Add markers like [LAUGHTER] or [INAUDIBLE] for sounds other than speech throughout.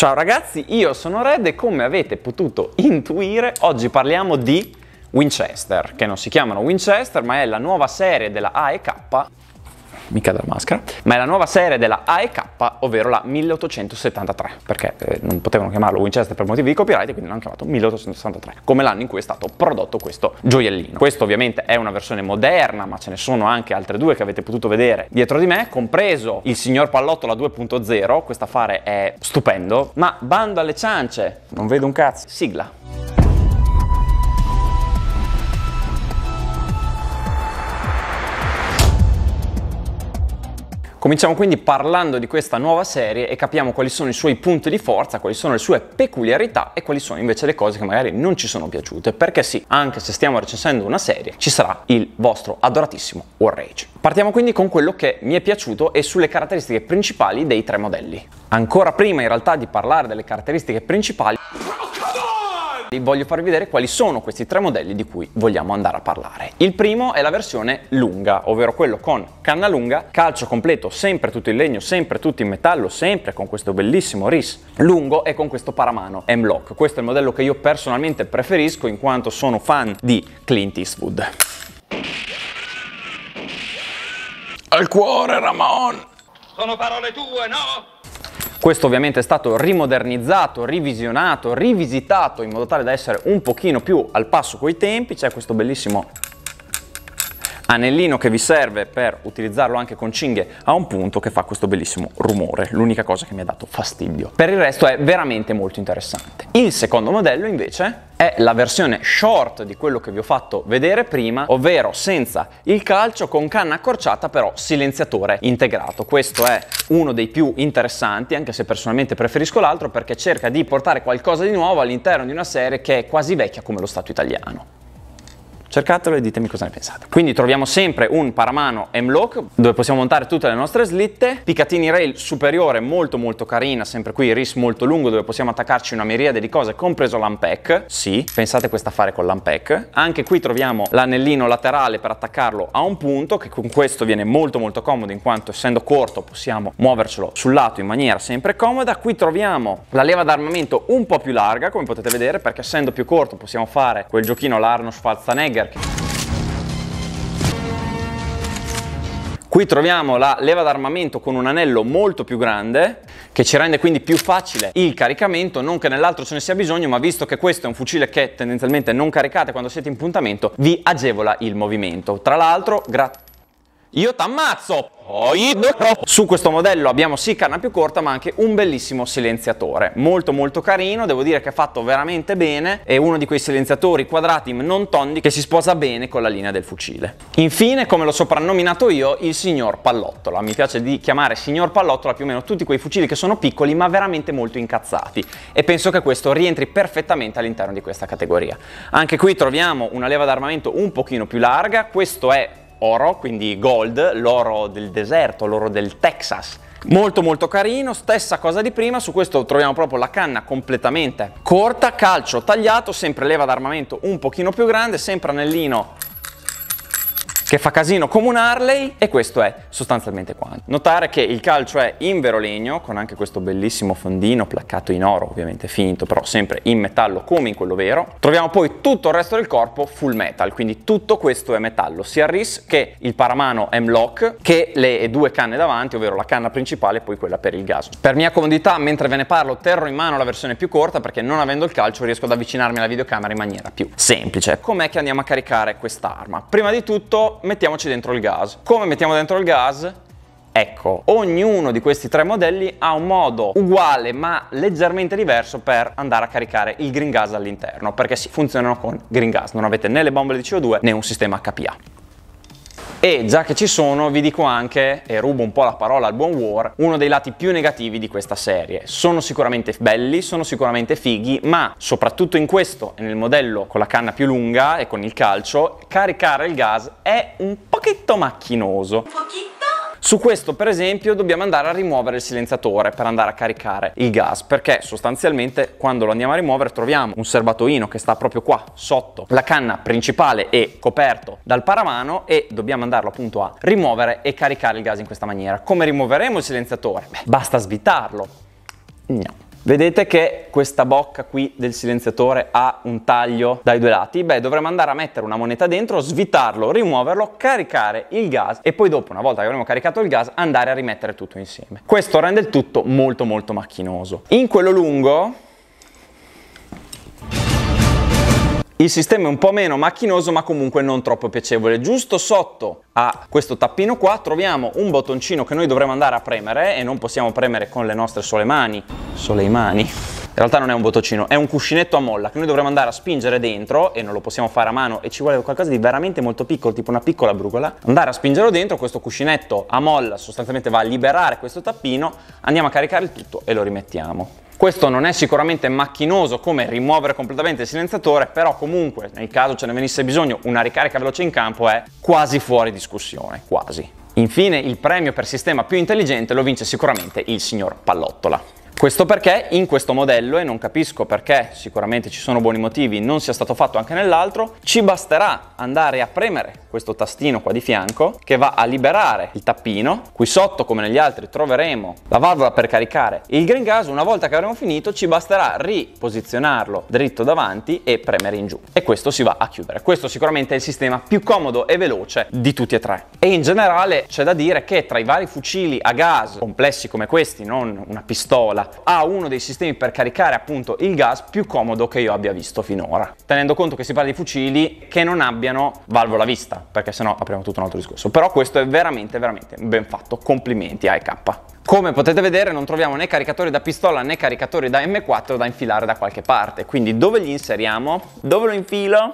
Ciao ragazzi, io sono Red e come avete potuto intuire oggi parliamo di Winchester, che non si chiamano Winchester ma è la nuova serie della AEK mica dalla maschera, ma è la nuova serie della AEK, ovvero la 1873, perché eh, non potevano chiamarlo Winchester per motivi di copyright, quindi l'hanno chiamato 1863, come l'anno in cui è stato prodotto questo gioiellino. Questo ovviamente è una versione moderna, ma ce ne sono anche altre due che avete potuto vedere dietro di me, compreso il signor Pallottola 2.0, questo affare è stupendo, ma bando alle ciance, non vedo un cazzo, sigla. Cominciamo quindi parlando di questa nuova serie e capiamo quali sono i suoi punti di forza, quali sono le sue peculiarità e quali sono invece le cose che magari non ci sono piaciute, perché sì, anche se stiamo recensendo una serie, ci sarà il vostro adoratissimo War Rage. Partiamo quindi con quello che mi è piaciuto e sulle caratteristiche principali dei tre modelli. Ancora prima in realtà di parlare delle caratteristiche principali voglio farvi vedere quali sono questi tre modelli di cui vogliamo andare a parlare. Il primo è la versione lunga, ovvero quello con canna lunga, calcio completo, sempre tutto in legno, sempre tutto in metallo, sempre con questo bellissimo RIS lungo e con questo paramano M-Lock. Questo è il modello che io personalmente preferisco in quanto sono fan di Clint Eastwood. Al cuore, Ramon! Sono parole tue, no? Questo ovviamente è stato rimodernizzato, rivisionato, rivisitato in modo tale da essere un pochino più al passo coi tempi, c'è questo bellissimo anellino che vi serve per utilizzarlo anche con cinghie a un punto che fa questo bellissimo rumore, l'unica cosa che mi ha dato fastidio. Per il resto è veramente molto interessante. Il secondo modello invece è la versione short di quello che vi ho fatto vedere prima, ovvero senza il calcio con canna accorciata però silenziatore integrato. Questo è uno dei più interessanti, anche se personalmente preferisco l'altro perché cerca di portare qualcosa di nuovo all'interno di una serie che è quasi vecchia come lo Stato italiano. Cercatelo e ditemi cosa ne pensate. Quindi troviamo sempre un paramano M-Lock dove possiamo montare tutte le nostre slitte, picatini Rail superiore molto molto carina, sempre qui RIS molto lungo dove possiamo attaccarci una miriade di cose, compreso l'unpack. Sì, pensate questo affare con l'unpack. Anche qui troviamo l'anellino laterale per attaccarlo a un punto che con questo viene molto molto comodo in quanto essendo corto possiamo muovercelo sul lato in maniera sempre comoda. Qui troviamo la leva d'armamento un po' più larga come potete vedere perché essendo più corto possiamo fare quel giochino all'Arno Schwarzenegger trigger. Qui troviamo la leva d'armamento con un anello molto più grande che ci rende quindi più facile il caricamento, non che nell'altro ce ne sia bisogno, ma visto che questo è un fucile che tendenzialmente non caricate quando siete in puntamento, vi agevola il movimento. Tra l'altro, grazie io t'ammazzo! Su questo modello abbiamo sì canna più corta ma anche un bellissimo silenziatore Molto molto carino, devo dire che è fatto veramente bene È uno di quei silenziatori quadrati non tondi che si sposa bene con la linea del fucile Infine, come l'ho soprannominato io, il signor Pallottola Mi piace di chiamare signor Pallottola più o meno tutti quei fucili che sono piccoli ma veramente molto incazzati E penso che questo rientri perfettamente all'interno di questa categoria Anche qui troviamo una leva d'armamento un pochino più larga Questo è oro, quindi gold, l'oro del deserto, l'oro del Texas. Molto molto carino, stessa cosa di prima, su questo troviamo proprio la canna completamente corta, calcio tagliato, sempre leva d'armamento un pochino più grande, sempre anellino che fa casino come un Harley e questo è sostanzialmente quanto. Notare che il calcio è in vero legno con anche questo bellissimo fondino placcato in oro, ovviamente finto però sempre in metallo come in quello vero. Troviamo poi tutto il resto del corpo full metal, quindi tutto questo è metallo, sia il RIS che il paramano M-Lock che le due canne davanti, ovvero la canna principale e poi quella per il gas. Per mia comodità, mentre ve ne parlo, terrò in mano la versione più corta perché non avendo il calcio riesco ad avvicinarmi alla videocamera in maniera più semplice. Com'è che andiamo a caricare quest'arma? Prima di tutto mettiamoci dentro il gas. Come mettiamo dentro il gas? Ecco, ognuno di questi tre modelli ha un modo uguale ma leggermente diverso per andare a caricare il green gas all'interno, perché sì, funzionano con green gas, non avete né le bombole di CO2 né un sistema HPA. E già che ci sono vi dico anche, e rubo un po' la parola al buon War, uno dei lati più negativi di questa serie. Sono sicuramente belli, sono sicuramente fighi, ma soprattutto in questo e nel modello con la canna più lunga e con il calcio, caricare il gas è un pochetto macchinoso. Un pochetto. Su questo per esempio dobbiamo andare a rimuovere il silenziatore per andare a caricare il gas perché sostanzialmente quando lo andiamo a rimuovere troviamo un serbatoino che sta proprio qua sotto la canna principale e coperto dal paramano e dobbiamo andarlo appunto a rimuovere e caricare il gas in questa maniera. Come rimuoveremo il silenziatore? Beh, basta svitarlo. No. Vedete che questa bocca qui del silenziatore ha un taglio dai due lati? Beh, dovremmo andare a mettere una moneta dentro, svitarlo, rimuoverlo, caricare il gas e poi dopo, una volta che avremo caricato il gas, andare a rimettere tutto insieme. Questo rende il tutto molto molto macchinoso. In quello lungo Il sistema è un po' meno macchinoso ma comunque non troppo piacevole. Giusto sotto a questo tappino qua troviamo un bottoncino che noi dovremmo andare a premere e non possiamo premere con le nostre sole mani. Sole mani. In realtà non è un bottoncino, è un cuscinetto a molla che noi dovremmo andare a spingere dentro e non lo possiamo fare a mano e ci vuole qualcosa di veramente molto piccolo, tipo una piccola brugola. Andare a spingerlo dentro, questo cuscinetto a molla sostanzialmente va a liberare questo tappino, andiamo a caricare il tutto e lo rimettiamo. Questo non è sicuramente macchinoso come rimuovere completamente il silenziatore, però comunque nel caso ce ne venisse bisogno una ricarica veloce in campo è quasi fuori discussione, quasi. Infine il premio per sistema più intelligente lo vince sicuramente il signor Pallottola. Questo perché in questo modello, e non capisco perché sicuramente ci sono buoni motivi, non sia stato fatto anche nell'altro, ci basterà andare a premere questo tastino qua di fianco che va a liberare il tappino. Qui sotto, come negli altri, troveremo la valvola per caricare il green gas. Una volta che avremo finito ci basterà riposizionarlo dritto davanti e premere in giù. E questo si va a chiudere. Questo sicuramente è il sistema più comodo e veloce di tutti e tre. E in generale c'è da dire che tra i vari fucili a gas complessi come questi, non una pistola, ha uno dei sistemi per caricare appunto il gas più comodo che io abbia visto finora, tenendo conto che si parla di fucili che non abbiano valvola vista, perché sennò apriamo tutto un altro discorso. Però questo è veramente veramente ben fatto, complimenti a EK. Come potete vedere non troviamo né caricatori da pistola né caricatori da M4 da infilare da qualche parte, quindi dove li inseriamo? Dove lo infilo?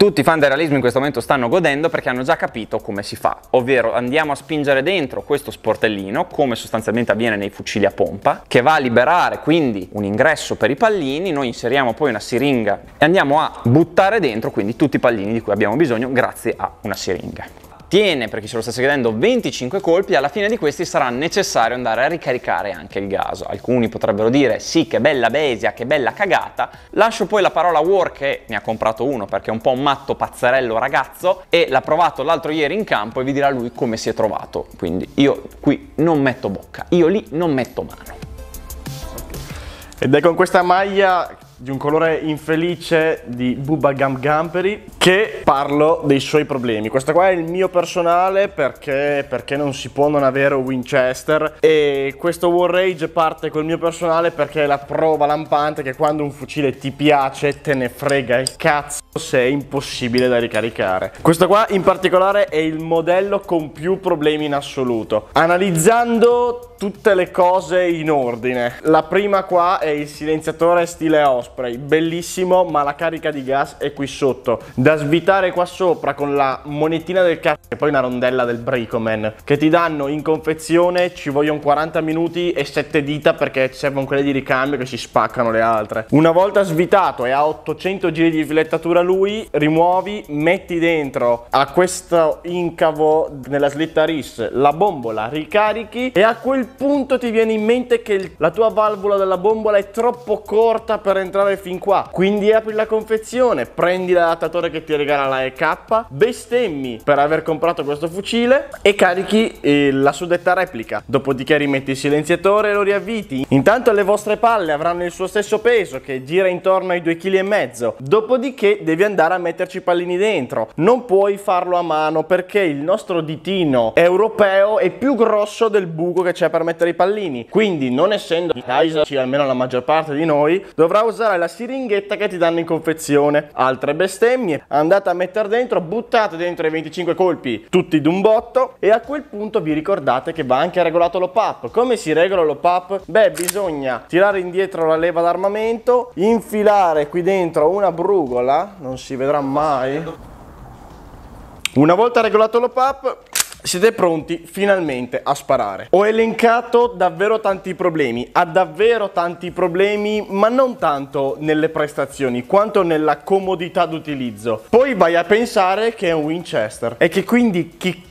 Tutti i fan del realismo in questo momento stanno godendo perché hanno già capito come si fa, ovvero andiamo a spingere dentro questo sportellino, come sostanzialmente avviene nei fucili a pompa, che va a liberare quindi un ingresso per i pallini, noi inseriamo poi una siringa e andiamo a buttare dentro quindi tutti i pallini di cui abbiamo bisogno grazie a una siringa tiene perché ce lo sta seguendo 25 colpi, alla fine di questi sarà necessario andare a ricaricare anche il gas. Alcuni potrebbero dire sì che bella Besia, che bella cagata, lascio poi la parola a War che ne ha comprato uno perché è un po' un matto pazzerello ragazzo e l'ha provato l'altro ieri in campo e vi dirà lui come si è trovato. Quindi io qui non metto bocca, io lì non metto mano. Ed è con questa maglia di un colore infelice di Bubba Gump Gumpery che parlo dei suoi problemi. Questo qua è il mio personale perché, perché non si può non avere un Winchester e questo War Rage parte col mio personale perché è la prova lampante che quando un fucile ti piace te ne frega il cazzo se è impossibile da ricaricare. Questo qua in particolare è il modello con più problemi in assoluto. Analizzando tutte le cose in ordine, la prima qua è il silenziatore stile Osprey Osprey, bellissimo ma la carica di gas è qui sotto, da svitare qua sopra con la monetina del cazzo e poi una rondella del Bricoman che ti danno in confezione, ci vogliono 40 minuti e 7 dita perché servono quelle di ricambio che si spaccano le altre. Una volta svitato e a 800 giri di filettatura lui, rimuovi, metti dentro a questo incavo nella slitta RIS la bombola, ricarichi e a quel punto ti viene in mente che la tua valvola della bombola è troppo corta per entrare registrare fin qua. Quindi apri la confezione, prendi l'adattatore che ti regala la EK, bestemmi per aver comprato questo fucile e carichi eh, la suddetta replica. Dopodiché rimetti il silenziatore e lo riavviti. Intanto le vostre palle avranno il suo stesso peso che gira intorno ai 2,5 kg. Dopodiché devi andare a metterci i pallini dentro. Non puoi farlo a mano perché il nostro ditino europeo è più grosso del buco che c'è per mettere i pallini. Quindi non essendo di Taisa, cioè almeno la maggior parte di noi, dovrà usare usare la siringhetta che ti danno in confezione. Altre bestemmie, andate a mettere dentro, buttate dentro i 25 colpi tutti d'un botto e a quel punto vi ricordate che va anche regolato lo pop. Come si regola lo pop? Beh, bisogna tirare indietro la leva d'armamento, infilare qui dentro una brugola, non si vedrà mai. Una volta regolato lo pop, siete pronti finalmente a sparare. Ho elencato davvero tanti problemi, ha davvero tanti problemi, ma non tanto nelle prestazioni quanto nella comodità d'utilizzo. Poi vai a pensare che è un Winchester e che quindi chi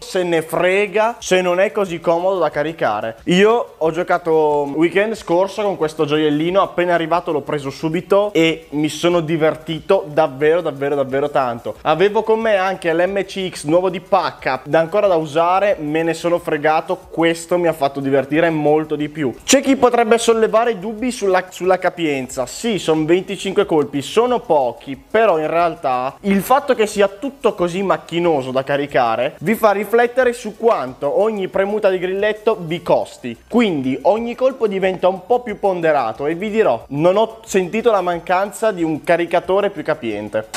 se ne frega se non è così comodo da caricare. Io ho giocato weekend scorso con questo gioiellino, appena arrivato l'ho preso subito e mi sono divertito davvero davvero davvero tanto. Avevo con me anche l'MCX nuovo di pacca da ancora da usare, me ne sono fregato, questo mi ha fatto divertire molto di più. C'è chi potrebbe sollevare dubbi sulla, sulla capienza, sì sono 25 colpi, sono pochi, però in realtà il fatto che sia tutto così macchinoso da caricare vi fa riflettere su quanto ogni premuta di grilletto vi costi, quindi ogni colpo diventa un po' più ponderato e vi dirò, non ho sentito la mancanza di un caricatore più capiente.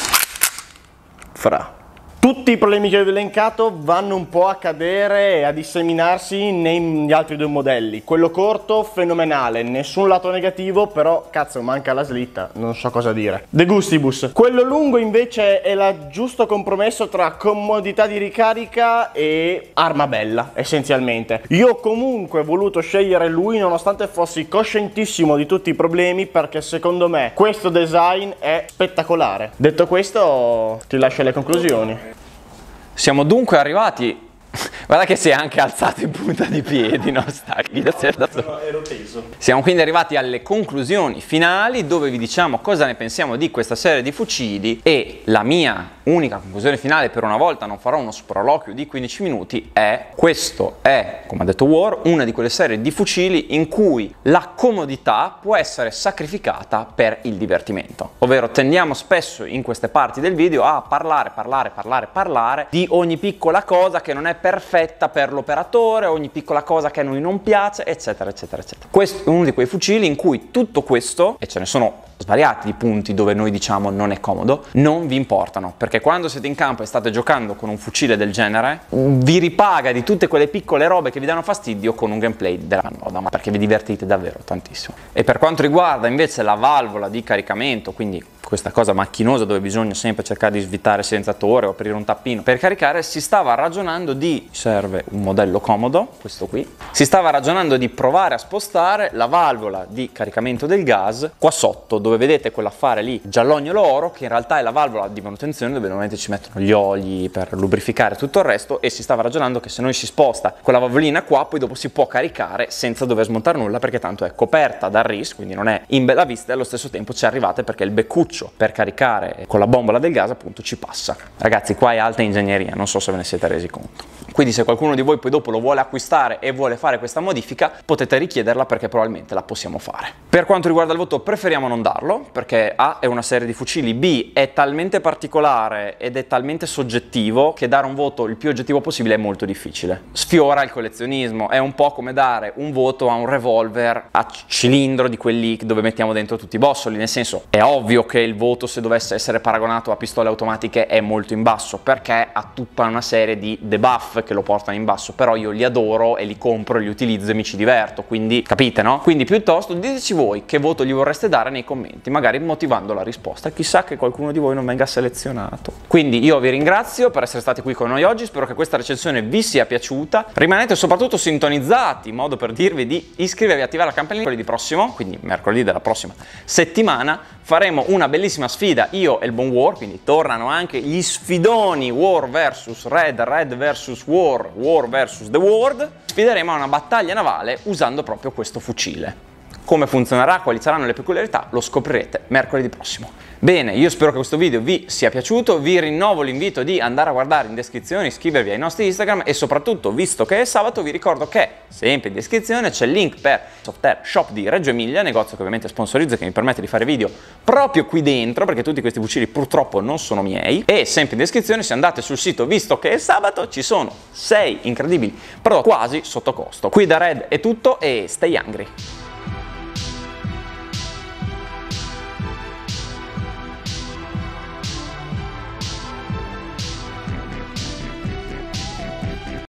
Fra. Tutti i problemi che avevo elencato vanno un po' a cadere e a disseminarsi negli altri due modelli. Quello corto, fenomenale, nessun lato negativo, però cazzo manca la slitta, non so cosa dire. The gustibus. Quello lungo invece è il giusto compromesso tra comodità di ricarica e arma bella, essenzialmente. Io ho comunque voluto scegliere lui nonostante fossi coscientissimo di tutti i problemi perché secondo me questo design è spettacolare. Detto questo ti lascio le conclusioni. Siamo dunque arrivati [LAUGHS] Guarda che si è anche alzato in punta di piedi, no? Stacchi da sera Ero teso. Siamo quindi arrivati alle conclusioni finali dove vi diciamo cosa ne pensiamo di questa serie di fucili e la mia unica conclusione finale per una volta, non farò uno sproloquio di 15 minuti, è questo è, come ha detto War, una di quelle serie di fucili in cui la comodità può essere sacrificata per il divertimento. Ovvero tendiamo spesso in queste parti del video a parlare, parlare, parlare, parlare di ogni piccola cosa che non è perfetta per l'operatore, ogni piccola cosa che a noi non piace, eccetera, eccetera, eccetera. Questo è uno di quei fucili in cui tutto questo, e ce ne sono svariati di punti dove noi diciamo non è comodo, non vi importano, perché quando siete in campo e state giocando con un fucile del genere, vi ripaga di tutte quelle piccole robe che vi danno fastidio con un gameplay della noda, ma perché vi divertite davvero tantissimo. E per quanto riguarda invece la valvola di caricamento, quindi questa cosa macchinosa dove bisogna sempre cercare di svitare silenziatore o aprire un tappino per caricare, si stava ragionando di, serve un modello comodo, questo qui, si stava ragionando di provare a spostare la valvola di caricamento del gas qua sotto, dove vedete quell'affare lì giallognolo oro, che in realtà è la valvola di manutenzione dove normalmente ci mettono gli oli per lubrificare tutto il resto e si stava ragionando che se noi si sposta quella valvolina qua, poi dopo si può caricare senza dover smontare nulla perché tanto è coperta dal RIS, quindi non è in bella vista e allo stesso tempo ci arrivate perché il beccuccio flusso per caricare con la bombola del gas appunto ci passa. Ragazzi qua è alta ingegneria, non so se ve ne siete resi conto. Quindi se qualcuno di voi poi dopo lo vuole acquistare e vuole fare questa modifica, potete richiederla perché probabilmente la possiamo fare. Per quanto riguarda il voto preferiamo non darlo, perché A è una serie di fucili, B è talmente particolare ed è talmente soggettivo che dare un voto il più oggettivo possibile è molto difficile. Sfiora il collezionismo, è un po' come dare un voto a un revolver a cilindro di quelli dove mettiamo dentro tutti i bossoli, nel senso è ovvio che il voto se dovesse essere paragonato a pistole automatiche è molto in basso, perché ha tutta una serie di debuff app che lo portano in basso, però io li adoro e li compro, li utilizzo e mi ci diverto, quindi capite no? Quindi piuttosto diteci voi che voto gli vorreste dare nei commenti, magari motivando la risposta, chissà che qualcuno di voi non venga selezionato. Quindi io vi ringrazio per essere stati qui con noi oggi, spero che questa recensione vi sia piaciuta, rimanete soprattutto sintonizzati, in modo per dirvi di iscrivervi e attivare la campanellina di prossimo, quindi mercoledì della prossima settimana, faremo una bellissima sfida io e il buon War, quindi tornano anche gli sfidoni War vs Red, Red vs War, War vs. The World, sfideremo a una battaglia navale usando proprio questo fucile. Come funzionerà, quali saranno le peculiarità, lo scoprirete mercoledì prossimo. Bene, io spero che questo video vi sia piaciuto, vi rinnovo l'invito di andare a guardare in descrizione, iscrivervi ai nostri Instagram e soprattutto, visto che è sabato, vi ricordo che sempre in descrizione c'è il link per Software Shop di Reggio Emilia, negozio che ovviamente sponsorizzo e che mi permette di fare video proprio qui dentro, perché tutti questi fucili purtroppo non sono miei. E sempre in descrizione, se andate sul sito, visto che è sabato, ci sono 6 incredibili prodotti quasi sotto costo. Qui da Red è tutto e stay angry!